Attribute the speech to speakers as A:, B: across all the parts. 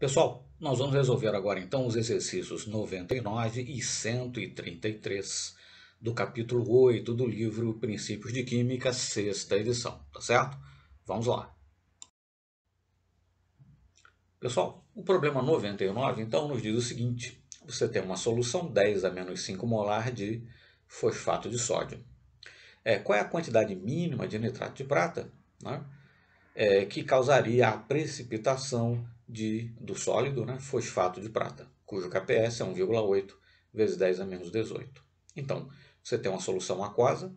A: Pessoal, nós vamos resolver agora então os exercícios 99 e 133 do capítulo 8 do livro Princípios de Química, sexta edição, tá certo? Vamos lá. Pessoal, o problema 99 então nos diz o seguinte: você tem uma solução 10 a menos 5 molar de fosfato de sódio. É, qual é a quantidade mínima de nitrato de prata né, é, que causaria a precipitação de, do sólido, né, fosfato de prata, cujo KPS é 1,8 vezes 10 a menos 18. Então, você tem uma solução aquosa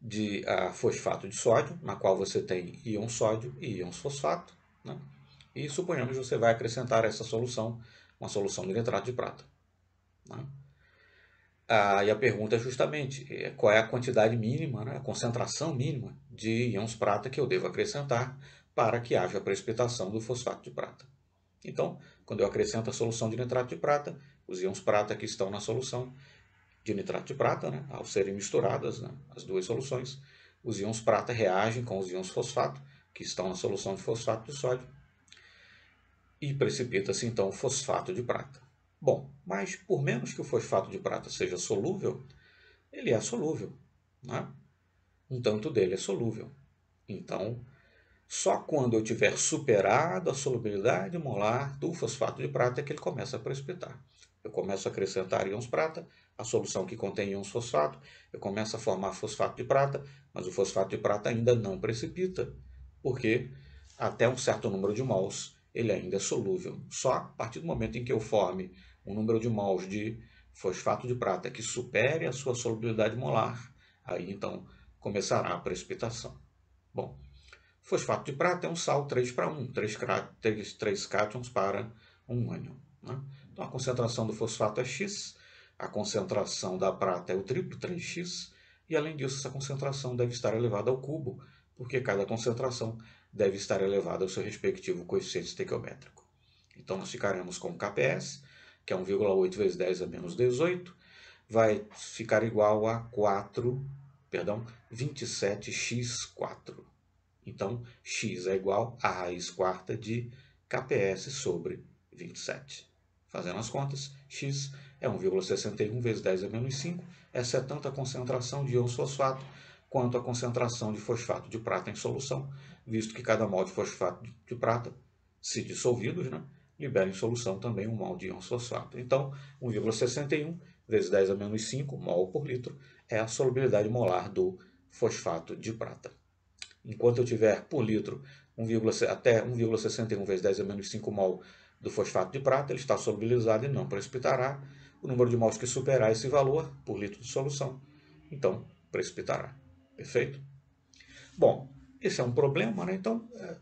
A: de a, ah, fosfato de sódio, na qual você tem íon sódio e íon fosfato, né? e suponhamos que você vai acrescentar essa solução uma solução de nitrato de prata. Né? Ah, e a pergunta é justamente eh, qual é a quantidade mínima, né, a concentração mínima de íons prata que eu devo acrescentar para que haja a precipitação do fosfato de prata. Então, quando eu acrescento a solução de nitrato de prata, os íons prata que estão na solução de nitrato de prata, né, ao serem misturadas né, as duas soluções, os íons prata reagem com os íons fosfato, que estão na solução de fosfato de sódio, e precipita-se então o fosfato de prata. Bom, mas por menos que o fosfato de prata seja solúvel, ele é solúvel. Né? Um tanto dele é solúvel. Então, só quando eu tiver superado a solubilidade molar do fosfato de prata é que ele começa a precipitar. Eu começo a acrescentar íons prata, a solução que contém íons fosfato, eu começo a formar fosfato de prata, mas o fosfato de prata ainda não precipita, porque até um certo número de mols ele ainda é solúvel. Só a partir do momento em que eu forme um número de mols de fosfato de prata que supere a sua solubilidade molar, aí então começará a precipitação. Bom, Fosfato de prata é um sal 3 para 1, 3, 3, 3 cátions para um ânion. Né? Então, a concentração do fosfato é X, a concentração da prata é o triplo, 3X, e além disso, essa concentração deve estar elevada ao cubo, porque cada concentração deve estar elevada ao seu respectivo coeficiente estequiométrico. Então, nós ficaremos com o KPS, que é 1,8 vezes 10 a menos 18, vai ficar igual a 4, perdão, 27x4. Então, x é igual à raiz quarta de kps sobre 27. Fazendo as contas, x é 1,61 vezes 10 a é menos 5, essa é tanto a concentração de íons fosfato quanto a concentração de fosfato de prata em solução, visto que cada mol de fosfato de prata, se dissolvidos, né, libera em solução também um mol de íons fosfato. Então, 1,61 vezes 10 a é menos 5 mol por litro é a solubilidade molar do fosfato de prata. Enquanto eu tiver por litro 1, até 1,61 vezes 10 a menos 5 mol do fosfato de prata, ele está solubilizado e não precipitará. O número de mols que superar esse valor por litro de solução, então precipitará. Perfeito? Bom, esse é um problema, né? Então, é,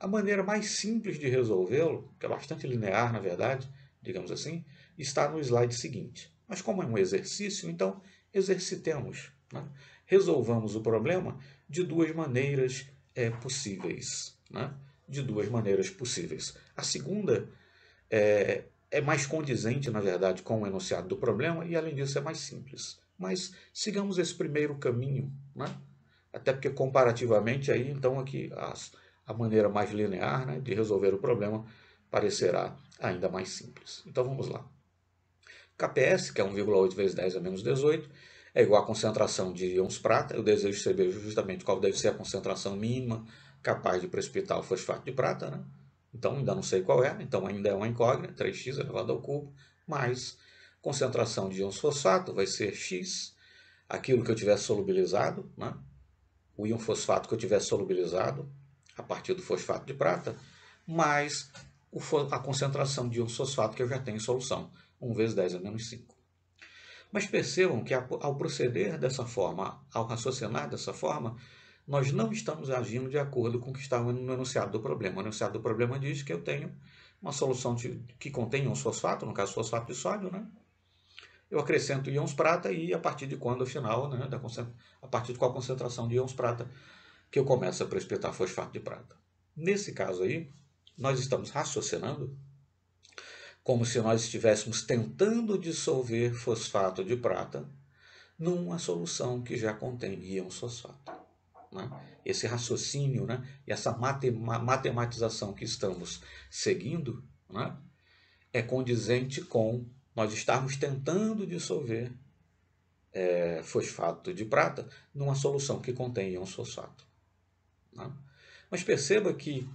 A: a maneira mais simples de resolvê-lo, que é bastante linear, na verdade, digamos assim, está no slide seguinte. Mas como é um exercício, então exercitemos. Né? Resolvamos o problema de duas maneiras é, possíveis. Né? De duas maneiras possíveis. A segunda é, é mais condizente, na verdade, com o enunciado do problema e, além disso, é mais simples. Mas sigamos esse primeiro caminho, né? até porque comparativamente aí, então aqui as, a maneira mais linear né, de resolver o problema parecerá ainda mais simples. Então vamos lá. KPS, que é 1,8 vezes 10 a menos 18, é igual à concentração de íons prata. Eu desejo saber justamente qual deve ser a concentração mínima capaz de precipitar o fosfato de prata. Né? Então, ainda não sei qual é. Então, ainda é uma incógnita, 3x elevado ao cubo, mais concentração de íons fosfato vai ser x, aquilo que eu tiver solubilizado, né? o íon fosfato que eu tiver solubilizado a partir do fosfato de prata, mais a concentração de íons fosfato que eu já tenho em solução, 1 vezes 10 a é menos 5. Mas percebam que ao proceder dessa forma, ao raciocinar dessa forma, nós não estamos agindo de acordo com o que está no enunciado do problema. O enunciado do problema diz que eu tenho uma solução de, que contém um fosfato, no caso fosfato de sódio, né? Eu acrescento íons prata e a partir de quando, afinal, né, da a partir de qual concentração de íons prata que eu começo a precipitar fosfato de prata. Nesse caso aí, nós estamos raciocinando como se nós estivéssemos tentando dissolver fosfato de prata numa solução que já contém íon fosfato. Né? Esse raciocínio né? e essa matematização que estamos seguindo né? é condizente com nós estarmos tentando dissolver é, fosfato de prata numa solução que contém íon fosfato. Né? Mas perceba que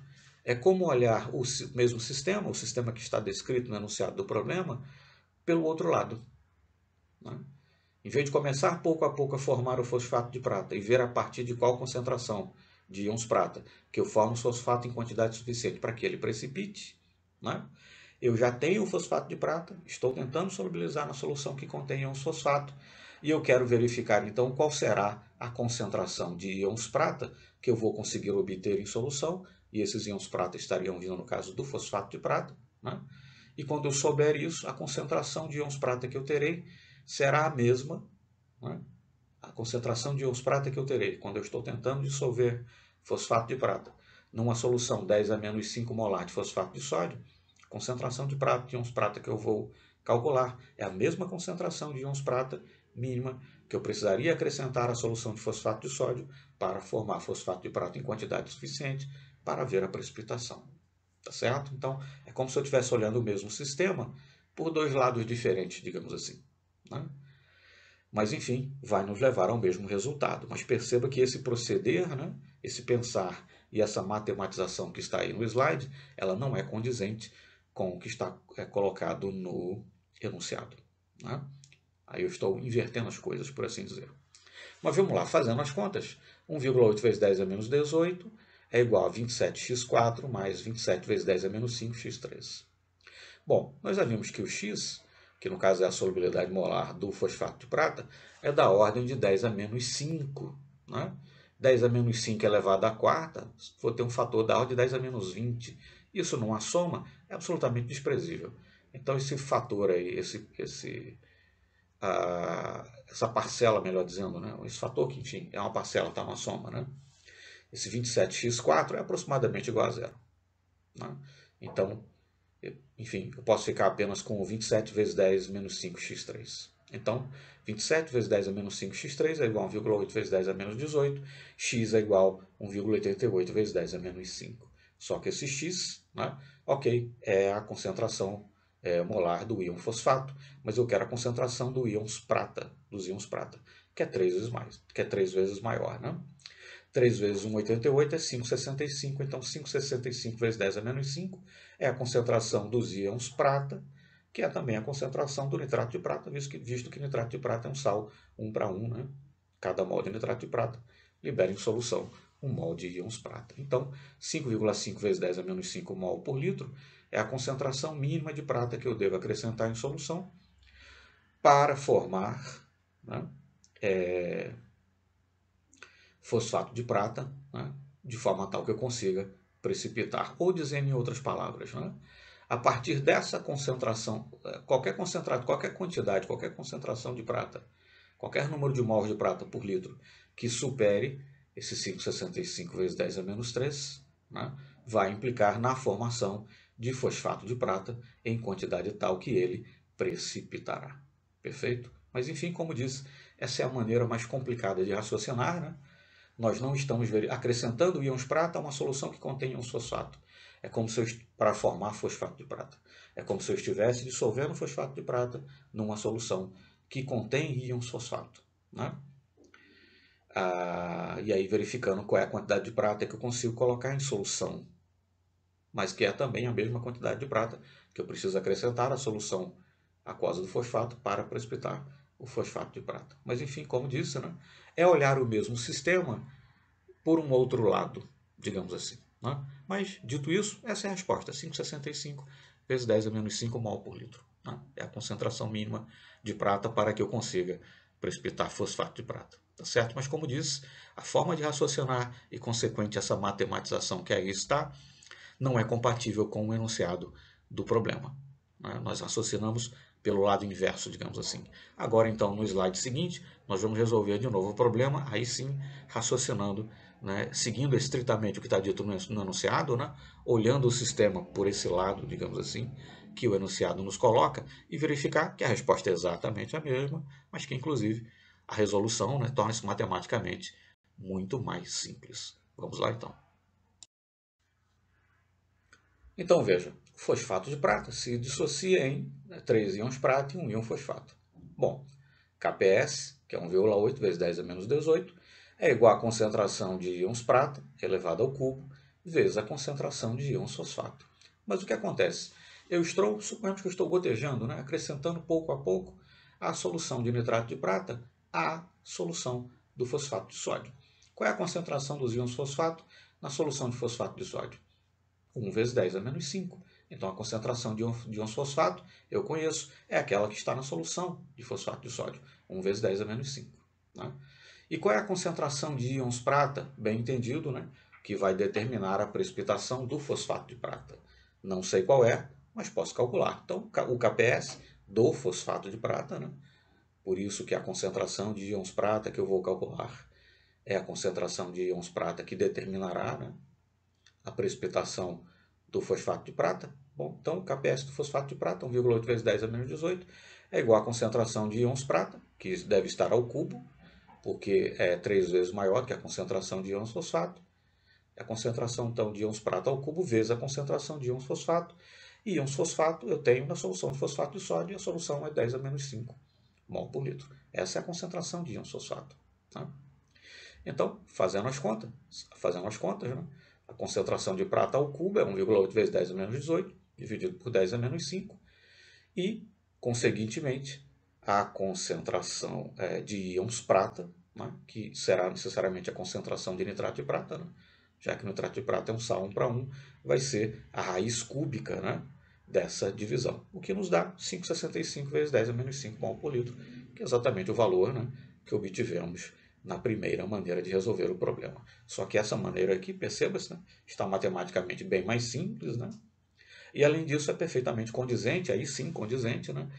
A: é como olhar o mesmo sistema, o sistema que está descrito no enunciado do problema, pelo outro lado. Né? Em vez de começar pouco a pouco a formar o fosfato de prata e ver a partir de qual concentração de íons prata que eu formo o fosfato em quantidade suficiente para que ele precipite, né? eu já tenho o fosfato de prata, estou tentando solubilizar na solução que contém íons fosfato, e eu quero verificar então qual será a concentração de íons prata que eu vou conseguir obter em solução e esses íons prata estariam vindo no caso do fosfato de prata, né? e quando eu souber isso, a concentração de íons prata que eu terei será a mesma, né? a concentração de íons prata que eu terei quando eu estou tentando dissolver fosfato de prata numa solução 10 a menos 5 molar de fosfato de sódio, a concentração de prata de íons prata que eu vou calcular é a mesma concentração de íons prata mínima que eu precisaria acrescentar à solução de fosfato de sódio para formar fosfato de prata em quantidade suficiente para ver a precipitação. Tá certo? Então, é como se eu estivesse olhando o mesmo sistema por dois lados diferentes, digamos assim. Né? Mas, enfim, vai nos levar ao mesmo resultado. Mas perceba que esse proceder, né, esse pensar e essa matematização que está aí no slide, ela não é condizente com o que está é, colocado no enunciado. Né? Aí eu estou invertendo as coisas, por assim dizer. Mas vamos lá, fazendo as contas. 1,8 vezes 10 é menos 18 é igual a 27x4 mais 27 vezes 10 a é menos 5x3. Bom, nós já vimos que o x, que no caso é a solubilidade molar do fosfato de prata, é da ordem de 10 a menos 5. Né? 10 a menos 5 elevado à quarta, vou ter um fator da ordem de 10 a menos 20. Isso numa soma é absolutamente desprezível. Então, esse fator aí, esse, esse, a, ah, essa parcela, melhor dizendo, né? esse fator que, enfim, é uma parcela, está uma soma, né? esse 27x4 é aproximadamente igual a zero. Né? Então, enfim, eu posso ficar apenas com 27 vezes 10 menos 5x3. Então, 27 vezes 10 a é menos 5x3 é igual a 1,8 vezes 10 a é menos 18, x é igual a 1,88 vezes 10 a é menos 5. Só que esse x, né, ok, é a concentração é, molar do íon fosfato, mas eu quero a concentração do íons prata, dos íons prata, que é três vezes mais, que é três vezes maior, né? 3 vezes 1,88 é 5,65, então 5,65 vezes 10 a é menos 5 é a concentração dos íons prata, que é também a concentração do nitrato de prata, visto que, visto que nitrato de prata é um sal 1 para 1, né? cada mol de nitrato de prata libera em solução um mol de íons prata. Então, 5,5 vezes 10 a é menos 5 mol por litro é a concentração mínima de prata que eu devo acrescentar em solução para formar né, é, fosfato de prata, né, de forma tal que eu consiga precipitar. Ou dizendo em outras palavras, né, a partir dessa concentração, é, qualquer concentrado, qualquer quantidade, qualquer concentração de prata, qualquer número de mols de prata por litro que supere esse 5,65 vezes 10 a menos 3, né, vai implicar na formação de fosfato de prata em quantidade tal que ele precipitará. Perfeito? Mas enfim, como disse, essa é a maneira mais complicada de raciocinar, né? Nós não estamos acrescentando íons prata a uma solução que contém íons fosfato. É como se eu, para formar fosfato de prata. É como se eu estivesse dissolvendo fosfato de prata numa solução que contém íons fosfato. Né? Ah, e aí verificando qual é a quantidade de prata que eu consigo colocar em solução. Mas que é também a mesma quantidade de prata que eu preciso acrescentar à solução aquosa do fosfato para precipitar o fosfato de prata. Mas, enfim, como disse, né? é olhar o mesmo sistema por um outro lado, digamos assim. Né? Mas, dito isso, essa é a resposta. 5,65 vezes 10 a menos 5 mol por litro. Né? É a concentração mínima de prata para que eu consiga precipitar fosfato de prata. Tá certo? Mas, como disse, a forma de raciocinar e, consequente, essa matematização que aí está, não é compatível com o enunciado do problema. Né? Nós raciocinamos pelo lado inverso, digamos assim. Agora, então, no slide seguinte, nós vamos resolver de novo o problema, aí sim, raciocinando, né, seguindo estritamente o que está dito no, enunciado, né, olhando o sistema por esse lado, digamos assim, que o enunciado nos coloca, e verificar que a resposta é exatamente a mesma, mas que, inclusive, a resolução né, torna-se matematicamente muito mais simples. Vamos lá, então. Então, veja, fosfato de prata se dissocia em né, três íons prata e um íon fosfato. Bom, KPS, que é 1,8 vezes 10 a menos 18, é igual à concentração de íons prata elevada ao cubo vezes a concentração de íons fosfato. Mas o que acontece? Eu estou, suponhamos que eu estou gotejando, né, acrescentando pouco a pouco a solução de nitrato de prata à solução do fosfato de sódio. Qual é a concentração dos íons fosfato na solução de fosfato de sódio? 1 vezes 10 a menos 5. Então, a concentração de um, de um fosfato, eu conheço, é aquela que está na solução de fosfato de sódio, 1 vezes 10 a menos 5. Né? E qual é a concentração de íons prata? Bem entendido, né? que vai determinar a precipitação do fosfato de prata. Não sei qual é, mas posso calcular. Então, o KPS do fosfato de prata, né? por isso que a concentração de íons prata que eu vou calcular é a concentração de íons prata que determinará né? a precipitação do fosfato de prata. Bom, então, o KPS do fosfato de prata, 1,8 vezes 10 a menos 18, é igual à concentração de íons prata, que deve estar ao cubo, porque é três vezes maior que a concentração de íons fosfato. A concentração, então, de íons prata ao cubo vezes a concentração de íons fosfato. E íons fosfato eu tenho na solução de fosfato de sódio, e a solução é 10 a menos 5 mol por litro. Essa é a concentração de íons fosfato. Tá? Então, fazendo as contas, fazendo as contas, né? A concentração de prata ao cubo é 1,8 vezes 10 a menos 18, dividido por 10 a menos 5, e, conseguintemente, a concentração é, de íons prata, né, que será necessariamente a concentração de nitrato de prata, né, já que nitrato de prata é um sal 1 para 1, vai ser a raiz cúbica né, dessa divisão, o que nos dá 5,65 vezes 10 a menos 5 mol por litro, que é exatamente o valor né, que obtivemos na primeira maneira de resolver o problema. Só que essa maneira aqui, perceba-se, né, está matematicamente bem mais simples, né? E além disso, é perfeitamente condizente, aí sim condizente, né?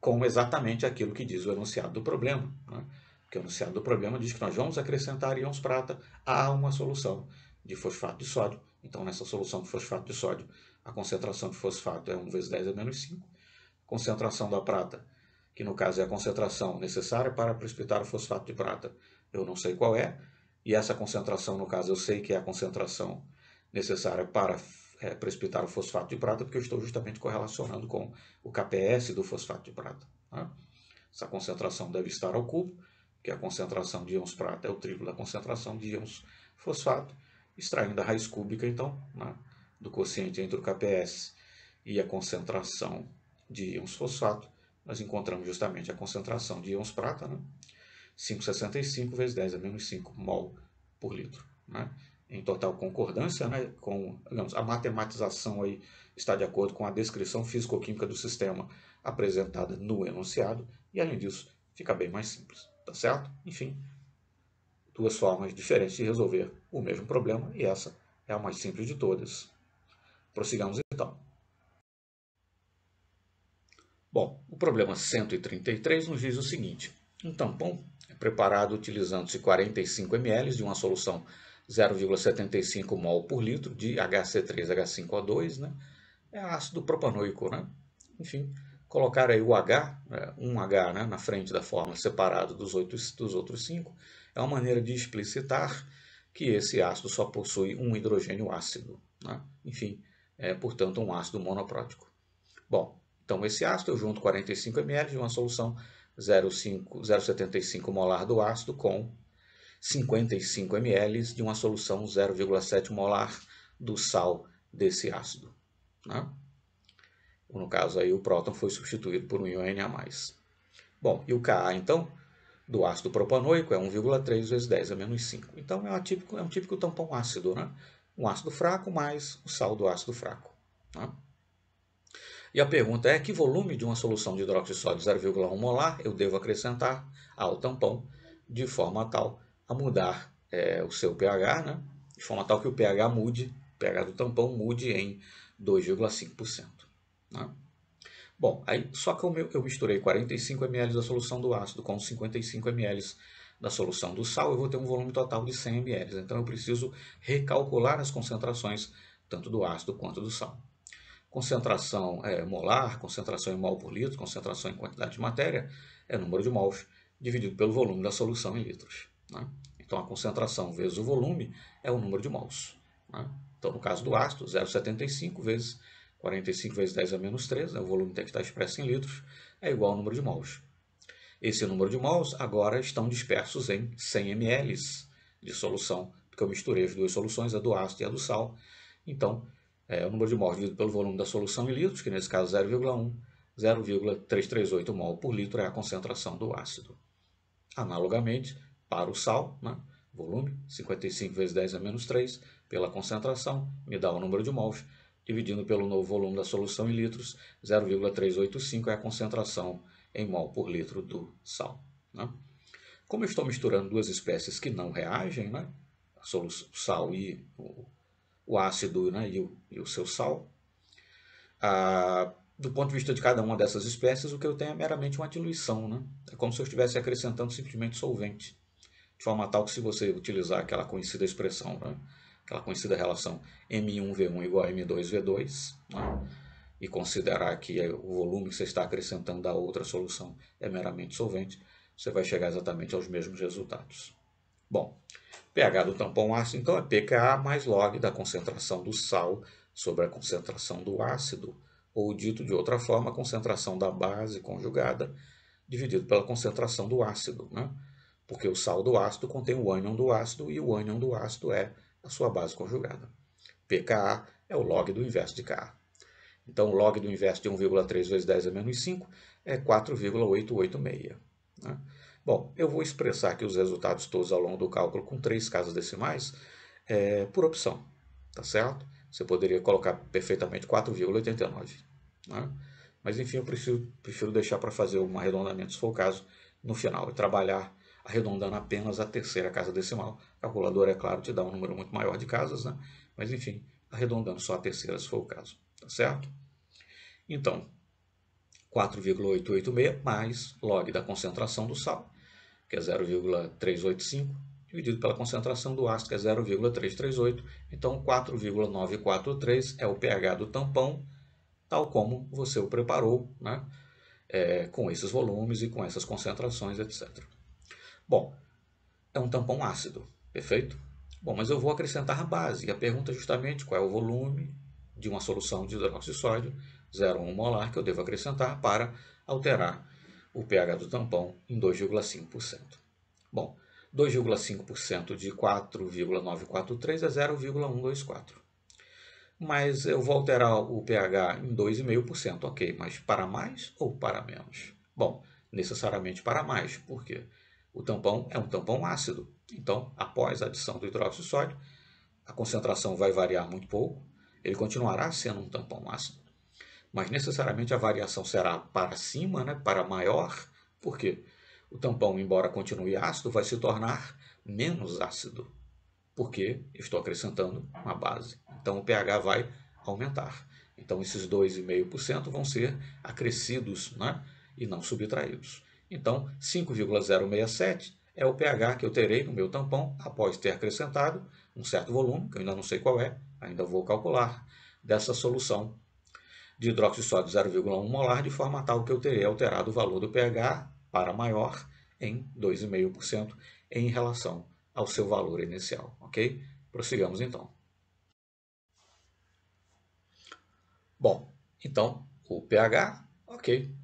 A: com exatamente aquilo que diz o enunciado do problema. Né? Porque o enunciado do problema diz que nós vamos acrescentar íons prata a uma solução de fosfato de sódio. Então, nessa solução de fosfato de sódio, a concentração de fosfato é 1 vezes 10 a é menos 5. concentração da prata, que no caso é a concentração necessária para precipitar o fosfato de prata, eu não sei qual é, e essa concentração, no caso, eu sei que é a concentração necessária para é, precipitar o fosfato de prata, porque eu estou justamente correlacionando com o KPS do fosfato de prata. Né? Essa concentração deve estar ao cubo, que a concentração de íons prata é o triplo da concentração de íons fosfato, extraindo a raiz cúbica, então, né, do quociente entre o KPS e a concentração de íons fosfato, nós encontramos justamente a concentração de íons prata, né, 5,65 vezes 10 a é menos 5 mol por litro. Né? Em total concordância né, com digamos, a matematização aí está de acordo com a descrição físico-química do sistema apresentada no enunciado e, além disso, fica bem mais simples. Tá certo? Enfim, duas formas diferentes de resolver o mesmo problema e essa é a mais simples de todas. Prossigamos então. Bom, o problema 133 nos diz o seguinte. Um tampão é preparado utilizando-se 45 ml de uma solução 0,75 mol por litro de HC3H5O2, né? É ácido propanoico, né? Enfim, colocar aí o H, é, um H né, na frente da fórmula separado dos, oito, dos outros cinco, é uma maneira de explicitar que esse ácido só possui um hidrogênio ácido. Né? Enfim, é, portanto, um ácido monoprótico. Bom, então esse ácido eu junto 45 ml de uma solução 0,75 molar do ácido com 55 ml de uma solução 0,7 molar do sal desse ácido. Né? No caso aí, o próton foi substituído por um ion a+. Bom, e o Ka, então, do ácido propanoico é 1,3 vezes 10 a menos 5. Então, é, é um típico tampão ácido, né? Um ácido fraco mais o sal do ácido fraco. Né? E a pergunta é: que volume de uma solução de hidróxido de sódio 0,1 molar eu devo acrescentar ao tampão de forma tal a mudar é, o seu pH, né? de forma tal que o pH mude, o pH do tampão mude em 2,5%. Né? Bom, aí, só que eu, eu misturei 45 ml da solução do ácido com 55 ml da solução do sal, eu vou ter um volume total de 100 ml. Então, eu preciso recalcular as concentrações tanto do ácido quanto do sal. Concentração é, molar, concentração em mol por litro, concentração em quantidade de matéria, é número de mols dividido pelo volume da solução em litros. Né? Então, a concentração vezes o volume é o número de mols. Né? Então, no caso do ácido, 0,75 vezes 45 vezes 10 a menos 3, né? o volume tem que estar expresso em litros, é igual ao número de mols. Esse número de mols agora estão dispersos em 100 ml de solução, porque eu misturei as duas soluções, a do ácido e a do sal. Então, é o número de mols dividido pelo volume da solução em litros, que nesse caso 0,1, 0,338 mol por litro é a concentração do ácido. Analogamente, para o sal, né, volume, 55 vezes 10 a é menos 3, pela concentração, me dá o número de mols, dividindo pelo novo volume da solução em litros, 0,385 é a concentração em mol por litro do sal. Né? Como eu estou misturando duas espécies que não reagem, né, o sal e o o ácido né, e, o, e, o, seu sal. Ah, do ponto de vista de cada uma dessas espécies, o que eu tenho é meramente uma diluição. Né? É como se eu estivesse acrescentando simplesmente solvente, de forma tal que se você utilizar aquela conhecida expressão, né? aquela conhecida relação M1V1 igual a M2V2, né? e considerar que é o volume que você está acrescentando da outra solução é meramente solvente, você vai chegar exatamente aos mesmos resultados. Bom, pH do tampão ácido, então, é pKa mais log da concentração do sal sobre a concentração do ácido, ou dito de outra forma, a concentração da base conjugada dividido pela concentração do ácido, né? porque o sal do ácido contém o ânion do ácido e o ânion do ácido é a sua base conjugada. pKa é o log do inverso de Ka. Então, o log do inverso de 1,3 vezes 10 a menos 5 é 4,886. Né? Bom, eu vou expressar aqui os resultados todos ao longo do cálculo com três casas decimais é, por opção, tá certo? Você poderia colocar perfeitamente 4,89, né? Mas, enfim, eu prefiro deixar para fazer um arredondamento, se for o caso, no final e trabalhar arredondando apenas a terceira casa decimal. Calculador, é claro, te dá um número muito maior de casas, né? Mas, enfim, arredondando só a terceira, se for o caso, tá certo? Então, 4,886 mais log da concentração do sal, que é 0,385, dividido pela concentração do ácido, que é 0,338. Então, 4,943 é o pH do tampão, tal como você o preparou, né? É, com esses volumes e com essas concentrações, etc. Bom, é um tampão ácido, perfeito? Bom, mas eu vou acrescentar a base, e a pergunta é justamente qual é o volume de uma solução de hidróxido de sódio, 0,1 molar, que eu devo acrescentar para alterar o pH do tampão em 2,5%. Bom, 2,5% de 4,943 é 0,124. Mas eu vou alterar o pH em 2,5%, ok, mas para mais ou para menos? Bom, necessariamente para mais, porque o tampão é um tampão ácido. Então, após a adição do hidróxido de sódio, a concentração vai variar muito pouco, ele continuará sendo um tampão ácido mas necessariamente a variação será para cima, né, para maior, porque o tampão, embora continue ácido, vai se tornar menos ácido, porque estou acrescentando uma base. Então o pH vai aumentar. Então esses 2,5% vão ser acrescidos né, e não subtraídos. Então 5,067 é o pH que eu terei no meu tampão após ter acrescentado um certo volume, que eu ainda não sei qual é, ainda vou calcular, dessa solução de hidróxido sódio 0,1 molar, de forma tal que eu teria alterado o valor do pH para maior em 2,5% em relação ao seu valor inicial, ok? Prossigamos então. Bom, então o pH, ok,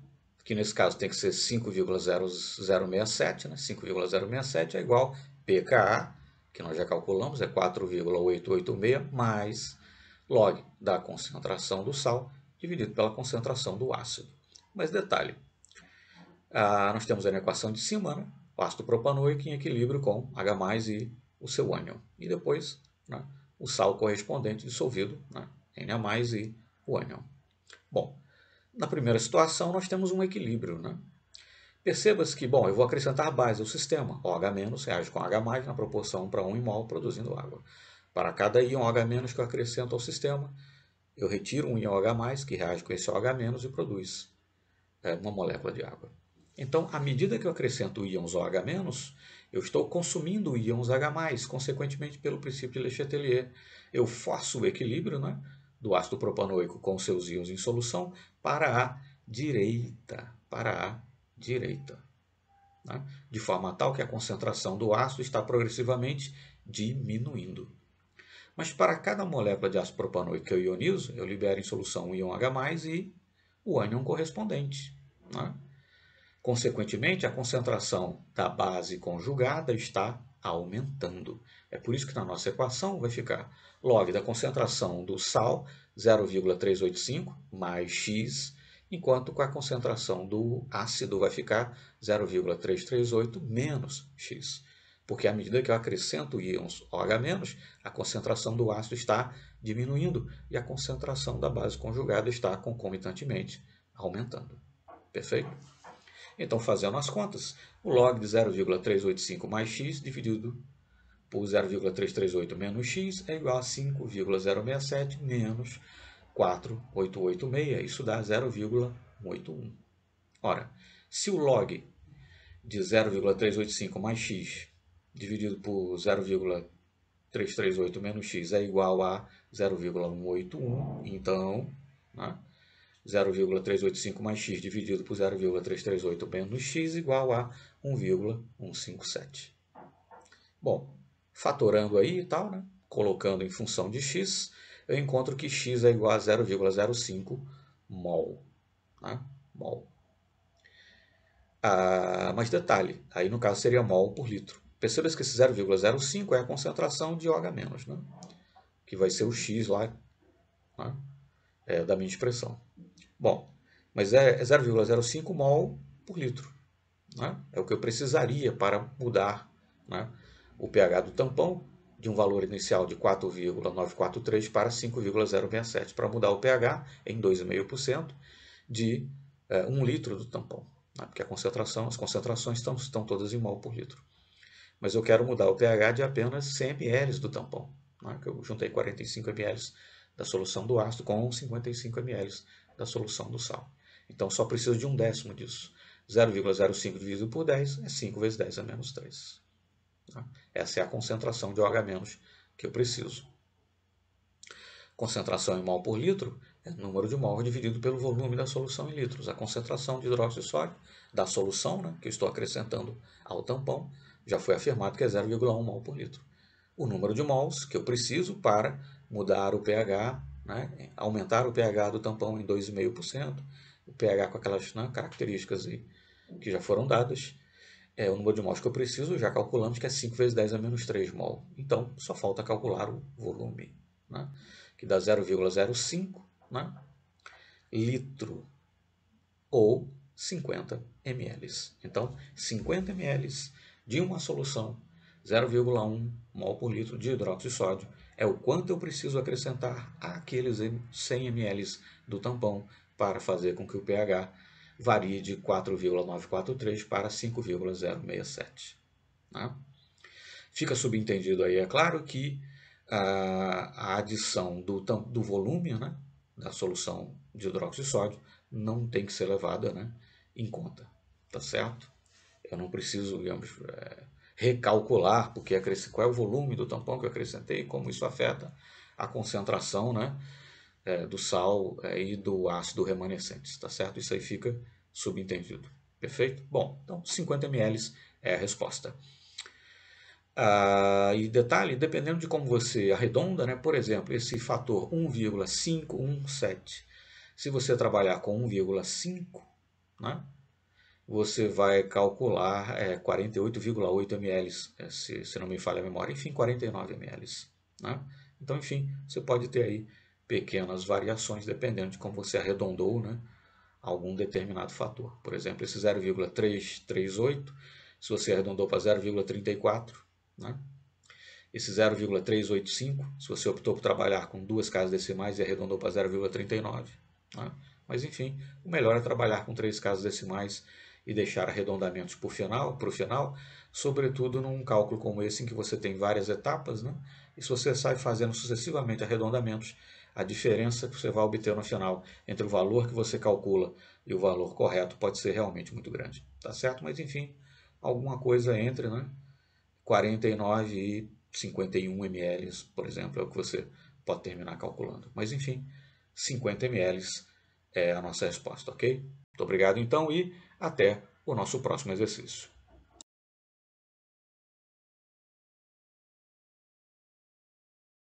A: que nesse caso tem que ser 5,0067, né? 5,067 é igual pKa, que nós já calculamos, é 4,886 mais log da concentração do sal dividido pela concentração do ácido. Mas detalhe, ah, nós temos a equação de cima, né? o ácido propanoico em equilíbrio com H+, e o seu ânion. E depois né? o sal correspondente dissolvido, né? Na+, e o ânion. Bom, na primeira situação nós temos um equilíbrio. Né? Perceba-se que, bom, eu vou acrescentar base ao sistema. O H- reage com H+, na proporção para 1 mol, produzindo água. Para cada íon H- que eu acrescento ao sistema, eu retiro um IOH, H+, que reage com esse OH- e produz é, uma molécula de água. Então, à medida que eu acrescento íons OH-, eu estou consumindo íons H+, consequentemente, pelo princípio de Le Chatelier, eu faço o equilíbrio né, do ácido propanoico com seus íons em solução para a direita, para a direita, né, de forma tal que a concentração do ácido está progressivamente diminuindo. Mas para cada molécula de ácido propanoico que eu ionizo, eu libero em solução o íon H+, e o ânion correspondente. Né? Consequentemente, a concentração da base conjugada está aumentando. É por isso que na nossa equação vai ficar log da concentração do sal, 0,385, mais x, enquanto com a concentração do ácido vai ficar 0,338 menos x porque à medida que eu acrescento íons OH-, a concentração do ácido está diminuindo e a concentração da base conjugada está concomitantemente aumentando. Perfeito? Então, fazendo as contas, o log de 0,385 mais x dividido por 0,338 menos x é igual a 5,067 menos 4886, isso dá 0,81. Ora, se o log de 0,385 mais x dividido por 0,338 menos x é igual a 0,181, então né, 0,385 mais x dividido por 0,338 menos x igual a 1,157. Bom, fatorando aí e tal, né, colocando em função de x, eu encontro que x é igual a 0,05 mol. Né, mol. Ah, mas detalhe, aí no caso seria mol por litro percebas que esse 0,05 é a concentração de OH-, né? que vai ser o X lá né? é, da minha expressão. Bom, mas é, 0,05 é mol por litro. Né? É o que eu precisaria para mudar né? o pH do tampão de um valor inicial de 4,943 para 5,067, para mudar o pH em 2,5% de é, 1 litro do tampão, né? porque a concentração, as concentrações estão, estão todas em mol por litro mas eu quero mudar o pH de apenas 100 ml do tampão, né? que eu juntei 45 ml da solução do ácido com 55 ml da solução do sal. Então, só preciso de um décimo disso. 0,05 dividido por 10 é 5 vezes 10 a menos 3. Né? Essa é a concentração de OH- que eu preciso. Concentração em mol por litro é número de mol dividido pelo volume da solução em litros. A concentração de hidróxido de sódio da solução, né, que eu estou acrescentando ao tampão, já foi afirmado que é 0,1 mol por litro. O número de mols que eu preciso para mudar o pH, né? aumentar o pH do tampão em 2,5%, o pH com aquelas né, características aí que já foram dadas, é o número de mols que eu preciso, já calculamos que é 5 vezes 10 a menos 3 mol. Então, só falta calcular o volume, né? que dá 0,05 né? litro ou 50 ml. Então, 50 ml de uma solução 0,1 mol por litro de hidróxido de sódio é o quanto eu preciso acrescentar àqueles 100 ml do tampão para fazer com que o pH varie de 4,943 para 5,067. Né? Fica subentendido aí, é claro, que a, a adição do, do volume né, da solução de hidróxido de sódio não tem que ser levada né, em conta, tá certo? Eu não preciso, digamos, é, recalcular porque qual é o volume do tampão que eu acrescentei, como isso afeta a concentração né, é, do sal é, e do ácido remanescente, tá certo? Isso aí fica subentendido, perfeito? Bom, então 50 ml é a resposta. Ah, e detalhe, dependendo de como você arredonda, né, por exemplo, esse fator 1,517, se você trabalhar com 1,5, né, você vai calcular é, 48,8 ml, é, se, se, não me falha a memória, enfim, 49 ml. Né? Então, enfim, você pode ter aí pequenas variações dependendo de como você arredondou né, algum determinado fator. Por exemplo, esse 0,338, se você arredondou para 0,34, né? esse 0,385, se você optou por trabalhar com duas casas decimais e arredondou para 0,39. Né? Mas enfim, o melhor é trabalhar com três casas decimais e deixar arredondamentos para o final, final, sobretudo num cálculo como esse em que você tem várias etapas, né? e se você sai fazendo sucessivamente arredondamentos, a diferença que você vai obter no final entre o valor que você calcula e o valor correto pode ser realmente muito grande. Tá certo? Mas enfim, alguma coisa entre né? 49 e 51 ml, por exemplo, é o que você pode terminar calculando. Mas enfim, 50 ml é a nossa resposta, ok? Muito obrigado então e até o nosso próximo exercício.